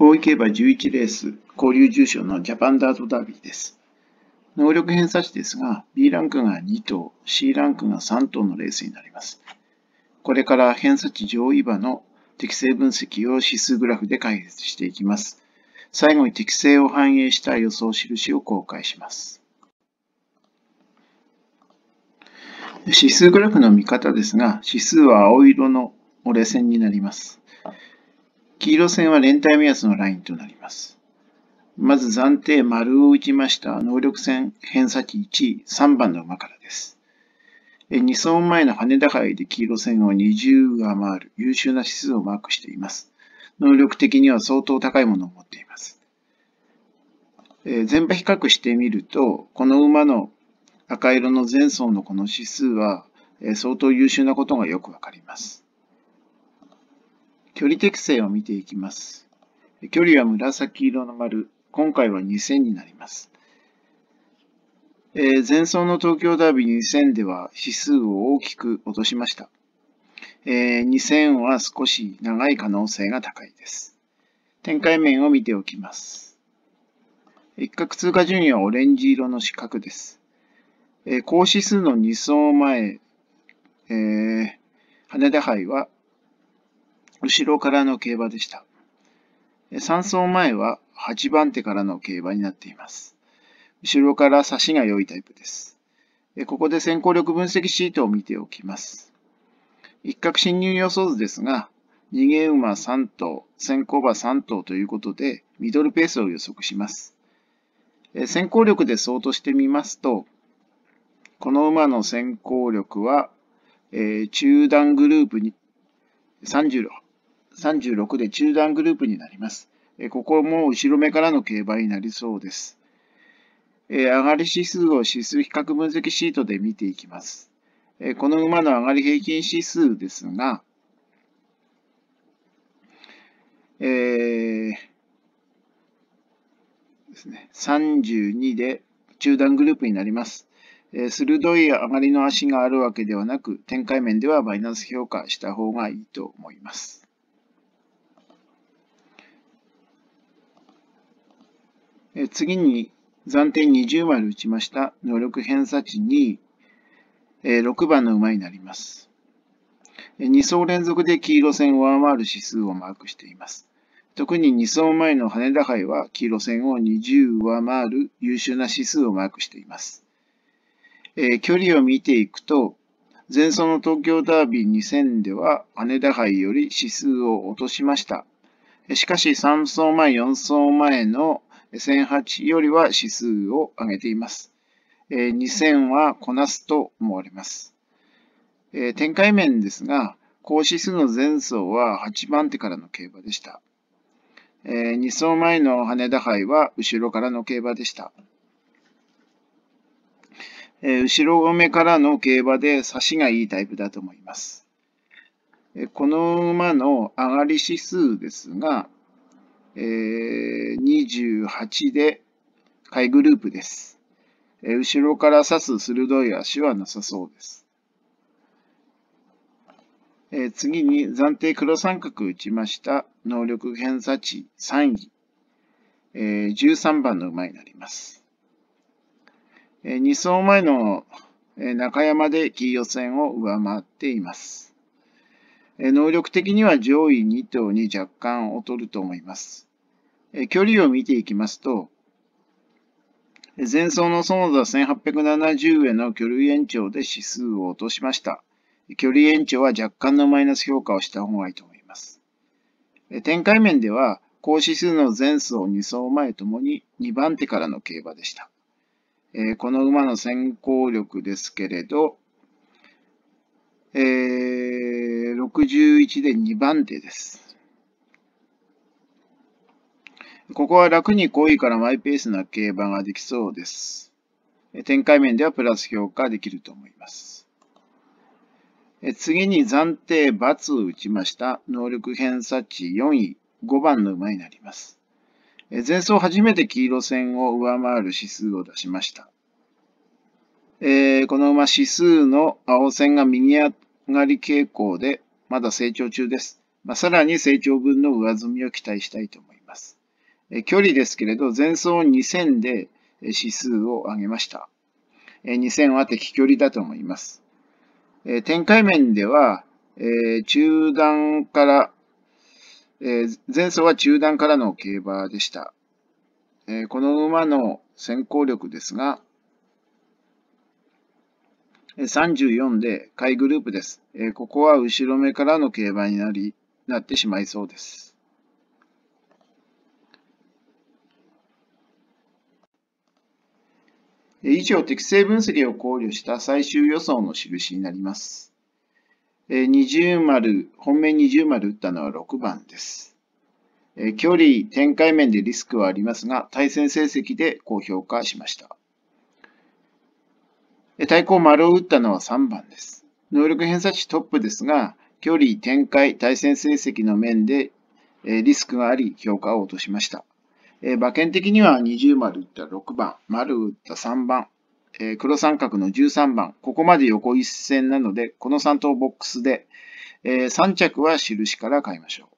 大井競馬11レース、交流重賞のジャパンダートダービーです。能力偏差値ですが、B ランクが2頭、C ランクが3頭のレースになります。これから偏差値上位馬の適正分析を指数グラフで解説していきます。最後に適正を反映した予想印を公開します。指数グラフの見方ですが、指数は青色の折れ線になります。黄色線は連帯目安のラインとなります。まず暫定丸を打ちました能力線偏差値1位3番の馬からです。2走前の羽田杯で黄色線を20上回る優秀な指数をマークしています。能力的には相当高いものを持っています。全場比較してみると、この馬の赤色の前走のこの指数は相当優秀なことがよくわかります。距離適正を見ていきます。距離は紫色の丸、今回は2000になります。えー、前走の東京ダービー2000では指数を大きく落としました。えー、2000は少し長い可能性が高いです。展開面を見ておきます。一角通過順位はオレンジ色の四角です。えー、高指数の2走前、えー、羽田杯は後ろからの競馬でした。3走前は8番手からの競馬になっています。後ろから差しが良いタイプです。ここで先行力分析シートを見ておきます。一角侵入予想図ですが、逃げ馬3頭、先行馬3頭ということで、ミドルペースを予測します。先行力で相当してみますと、この馬の先行力は、え中段グループに 30, 36で中段グループになります。ここも後ろ目からの競馬になりそうです。上がり指数を指数比較分析シートで見ていきます。この馬の上がり平均指数ですが、えーですね、32で中段グループになります。鋭い上がりの足があるわけではなく、展開面ではマイナス評価した方がいいと思います。次に暫定20枚打ちました能力偏差値に、6番の馬になります。2走連続で黄色線を上回る指数をマークしています。特に2走前の羽田杯は黄色線を20上回る優秀な指数をマークしています。距離を見ていくと、前走の東京ダービー2000では羽田杯より指数を落としました。しかし3走前、4走前の1008よりは指数を上げています。2000はこなすと思われます。展開面ですが、高指数の前走は8番手からの競馬でした。2走前の羽田杯は後ろからの競馬でした。後ろ込からの競馬で差しがいいタイプだと思います。この馬の上がり指数ですが、えー、28で下位グループです。えー、後ろから刺す鋭い足はなさそうです。えー、次に暫定黒三角打ちました能力偏差値3位、えー、13番の馬になります。えー、2走前の中山で黄予選を上回っています。能力的には上位2頭に若干劣ると思います。距離を見ていきますと、前走の園田1870への距離延長で指数を落としました。距離延長は若干のマイナス評価をした方がいいと思います。展開面では、高指数の前走2走前ともに2番手からの競馬でした。この馬の先行力ですけれど、えー61で2番手です。ここは楽に5位からマイペースな競馬ができそうです。展開面ではプラス評価できると思います。次に暫定×を打ちました能力偏差値4位、5番の馬になります。前走初めて黄色線を上回る指数を出しました。えこの馬指数の青線が右上がり傾向で、まだ成長中です。まあ、さらに成長分の上積みを期待したいと思います。距離ですけれど、前走2000で指数を上げました。2000は敵距離だと思います。展開面では、中段から、前走は中段からの競馬でした。この馬の先行力ですが、34で下位グループです。ここは後ろ目からの競馬になり、なってしまいそうです。以上、適正分析を考慮した最終予想の印になります。20丸、本命20丸打ったのは6番です。距離、展開面でリスクはありますが、対戦成績で高評価しました。対抗丸を打ったのは3番です。能力偏差値トップですが、距離、展開、対戦成績の面でリスクがあり評価を落としました。馬券的には20丸打った6番、丸打った3番、黒三角の13番、ここまで横一線なので、この3頭ボックスで、3着は印から買いましょう。